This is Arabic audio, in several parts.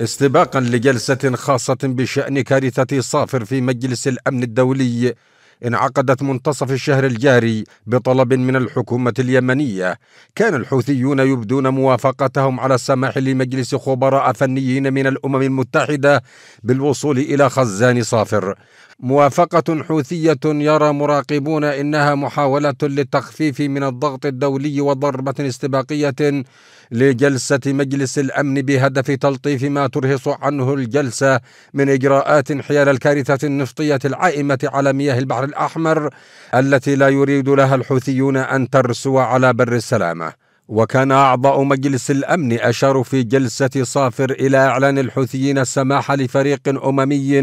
استباقا لجلسة خاصة بشأن كارثة صافر في مجلس الأمن الدولي انعقدت منتصف الشهر الجاري بطلب من الحكومة اليمنية كان الحوثيون يبدون موافقتهم على السماح لمجلس خبراء فنيين من الأمم المتحدة بالوصول إلى خزان صافر موافقة حوثية يرى مراقبون إنها محاولة للتخفيف من الضغط الدولي وضربة استباقية لجلسة مجلس الأمن بهدف تلطيف ما ترهص عنه الجلسة من إجراءات حيال الكارثة النفطية العائمة على مياه البحر الأحمر التي لا يريد لها الحوثيون أن ترسو على بر السلامة وكان أعضاء مجلس الأمن أشاروا في جلسة صافر إلى إعلان الحوثيين السماح لفريق أممي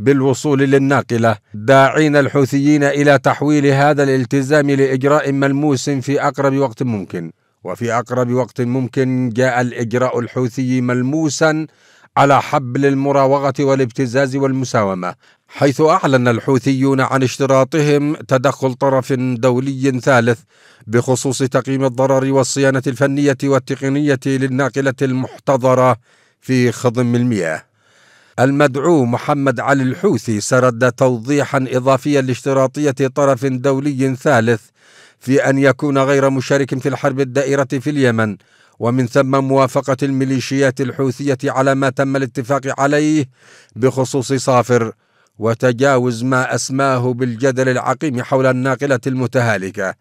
بالوصول للناقله داعين الحوثيين الى تحويل هذا الالتزام لاجراء ملموس في اقرب وقت ممكن وفي اقرب وقت ممكن جاء الاجراء الحوثي ملموسا على حبل المراوغه والابتزاز والمساومه حيث اعلن الحوثيون عن اشتراطهم تدخل طرف دولي ثالث بخصوص تقييم الضرر والصيانه الفنيه والتقنيه للناقله المحتضره في خضم المياه المدعو محمد علي الحوثي سرد توضيحا إضافيا لاشتراطية طرف دولي ثالث في أن يكون غير مشارك في الحرب الدائرة في اليمن ومن ثم موافقة الميليشيات الحوثية على ما تم الاتفاق عليه بخصوص صافر وتجاوز ما أسماه بالجدل العقيم حول الناقلة المتهالكة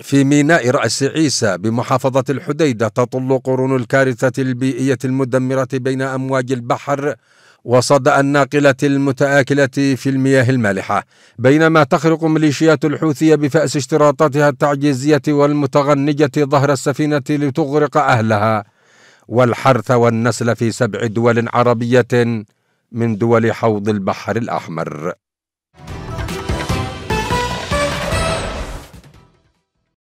في ميناء رأس عيسى بمحافظة الحديدة تطل قرون الكارثة البيئية المدمرة بين أمواج البحر وصدأ الناقلة المتآكلة في المياه المالحة بينما تخرق ميليشيات الحوثي بفأس اشتراطاتها التعجيزية والمتغنجة ظهر السفينة لتغرق أهلها والحرث والنسل في سبع دول عربية من دول حوض البحر الأحمر